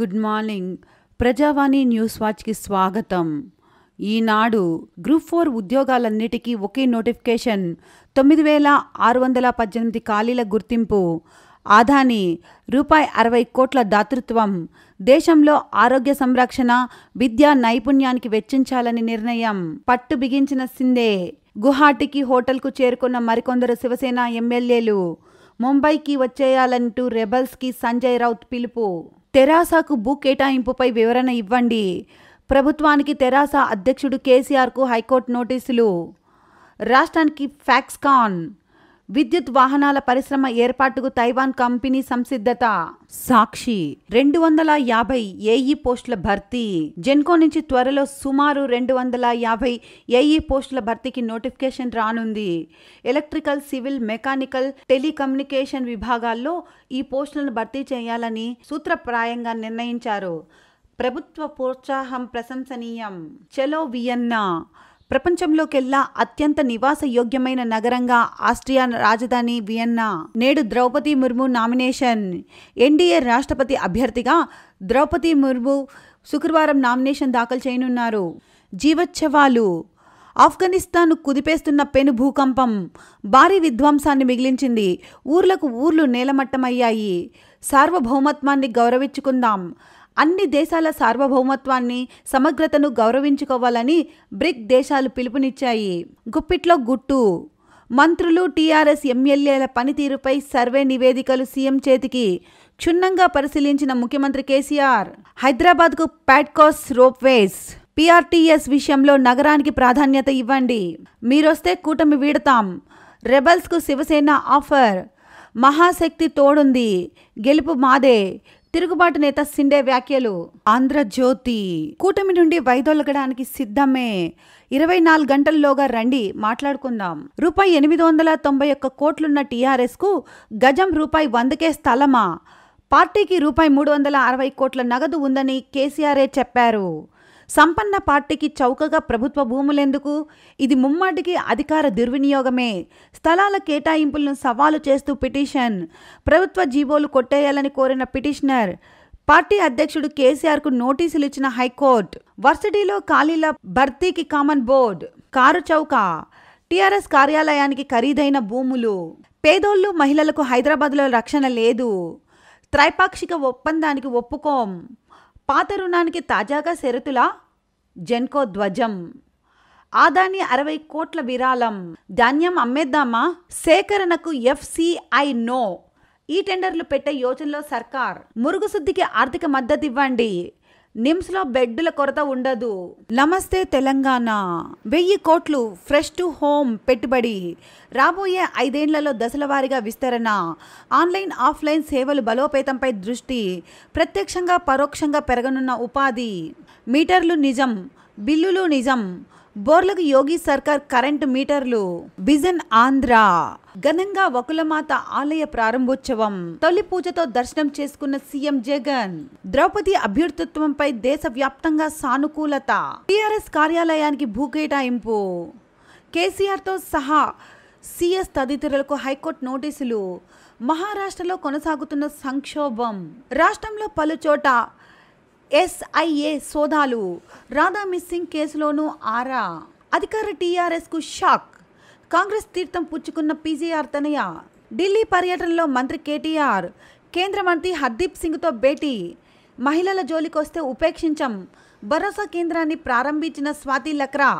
good morning Prajavani news వాచ్కి స్వాగతం Eenadu group four ఉద్యోగాలన్నిటికీ ఒకే నోటిఫికేషన్ తొమ్మిది వేల ఆరు వందల పద్దెనిమిది ఖాళీల గుర్తింపు ఆదాని రూపాయి అరవై కోట్ల దాతృత్వం దేశంలో ఆరోగ్య సంరక్షణ విద్యా నైపుణ్యానికి వెచ్చించాలని నిర్ణయం పట్టు బిగించిన సిందే గుహాటికి హోటల్కు చేరుకున్న మరికొందరు శివసేన ఎమ్మెల్యేలు ముంబైకి వచ్చేయాలంటూ రెబల్స్కి సంజయ్ రౌత్ పిలుపు తెరాసకు భూ కేటాయింపుపై వివరణ ఇవ్వండి ప్రభుత్వానికి తెరాస అధ్యక్షుడు కేసీఆర్కు హైకోర్టు నోటీసులు రాష్ట్రానికి ఫ్యాక్స్కాన్ విద్యుత్ వాహనాల పరిశ్రమ ఏర్పాటుకు తైవాన్ కంపెనీ సంసిద్ధత సాక్షి రెండు వందల యాభై ఏఈ పోస్టుల భర్తీ జెన్కో నుంచి త్వరలో సుమారు రెండు వందల యాభై ఏఈ పోస్టుల భర్తీకి నోటిఫికేషన్ రానుంది ఎలక్ట్రికల్ సివిల్ మెకానికల్ టెలికమ్యూనికేషన్ విభాగాల్లో ఈ పోస్టులను భర్తీ చేయాలని సూత్రప్రాయంగా నిర్ణయించారు ప్రభుత్వ ప్రోత్సాహం ప్రశంసనీయం చెలో వియన్నా ప్రపంచంలోకెల్లా అత్యంత నివాస యోగ్యమైన నగరంగా ఆస్ట్రియా రాజధాని వియన్నా నేడు ద్రౌపది ముర్ము నామినేషన్ ఎన్డీఏ రాష్ట్రపతి అభ్యర్థిగా ద్రౌపది ముర్ము శుక్రవారం నామినేషన్ దాఖలు చేయనున్నారు జీవోత్సవాలు ఆఫ్ఘనిస్తాన్ను కుదిపేస్తున్న పెను భూకంపం భారీ విధ్వంసాన్ని మిగిలించింది ఊర్లకు ఊర్లు నేలమట్టమయ్యాయి సార్వభౌమత్వాన్ని గౌరవించుకుందాం అన్ని దేశాల సార్వభౌమత్వాన్ని సమగ్రతను గౌరవించుకోవాలని బ్రిక్ దేశాలు పిలుపునిచ్చాయి గుప్పిట్లో గుట్టు మంత్రులు టీఆర్ఎస్ ఎమ్మెల్యేల పనితీరుపై సర్వే నివేదికలు సీఎం చేతికి క్షుణ్ణంగా పరిశీలించిన ముఖ్యమంత్రి కేసీఆర్ హైదరాబాద్కు ప్యాడ్కాస్ రోప్వేస్ పిఆర్టీఎస్ విషయంలో నగరానికి ప్రాధాన్యత ఇవ్వండి మీరొస్తే కూటమి వీడతాం రెబల్స్కు శివసేన ఆఫర్ మహాశక్తి తోడుంది గెలుపు మాదే తిరుగుబాటు నేత సిండే వ్యాఖ్యలు ఆంధ్రజ్యోతి కూటమి నుండి వైదొలగడానికి సిద్ధమే ఇరవై నాలుగు గంటల్లోగా రండి మాట్లాడుకుందాం రూపాయి ఎనిమిది వందల తొంభై ఒక్క కోట్లున్న టీఆర్ఎస్కు గజం రూపాయి వందకే స్థలమా పార్టీకి రూపాయి మూడు వందల అరవై కోట్ల నగదు ఉందని కేసీఆర్ఏ చెప్పారు సంపన్న పార్టీకి చౌకగా ప్రభుత్వ భూములెందుకు ఇది ముమ్మాటికి అధికార దుర్వినియోగమే స్థలాల కేటాయింపులను సవాలు చేస్తూ పిటిషన్ ప్రభుత్వ జీవోలు కొట్టేయాలని కోరిన పిటిషనర్ పార్టీ అధ్యక్షుడు కేసీఆర్కు నోటీసులు ఇచ్చిన హైకోర్టు వర్సిటీలో ఖాళీల భర్తీకి కామన్ బోర్డు కారు చౌక టీఆర్ఎస్ కార్యాలయానికి ఖరీదైన భూములు పేదోళ్ళు మహిళలకు హైదరాబాద్లో రక్షణ లేదు త్రైపాక్షిక ఒప్పందానికి ఒప్పుకోం పాత రుణానికి తాజాగా షరతుల జెన్కో ధ్వజం ఆదాని అరవై కోట్ల విరాళం ధాన్యం అమ్మేద్దామా సేకరణకు ఎఫ్సిఐ నో ఈ టెండర్లు పెట్టే యోజనలో సర్కార్ మురుగుశుద్ధికి ఆర్థిక మద్దతు ఇవ్వండి నిమ్స్లో బెడ్ల కొరత ఉండదు నమస్తే తెలంగాణ వెయ్యి కోట్లు ఫ్రెష్ టు హోమ్ పెట్టుబడి రాబోయే ఐదేండ్లలో దశలవారీగా విస్తరణ ఆన్లైన్ ఆఫ్లైన్ సేవలు బలోపేతంపై దృష్టి ప్రత్యక్షంగా పరోక్షంగా పెరగనున్న ఉపాధి మీటర్లు నిజం బిల్లులు నిజం బోర్లకు యోగి సర్కార్ కరెంటు మీటర్లు బిజన్ ఆంధ్ర ఘనంగా వకులమాత ఆలయ ప్రారంభోత్సవం తొలి పూజతో దర్శనం చేసుకున్న సీఎం జగన్ ద్రౌపది అభ్యర్థిత్వంపై దేశ వ్యాప్తంగా సానుకూలత టీఆర్ఎస్ కార్యాలయానికి భూ కేటాయింపు కేసీఆర్తో సహా సీఎస్ తదితరులకు హైకోర్టు నోటీసులు మహారాష్ట్రలో కొనసాగుతున్న సంక్షోభం రాష్ట్రంలో పలుచోట ఎస్ఐఏ సోదాలు రాధా మిస్సింగ్ కేసులోనూ ఆరా అధికార టీఆర్ఎస్కు షాక్ కాంగ్రెస్ తీర్థం పుచ్చుకున్న పీజీఆర్ తనయ ఢిల్లీ పర్యటనలో మంత్రి కేటీఆర్ కేంద్ర మంత్రి హర్దీప్ సింగ్తో భేటీ మహిళల జోలికొస్తే ఉపేక్షించం భరోసా కేంద్రాన్ని ప్రారంభించిన స్వాతి లక్రా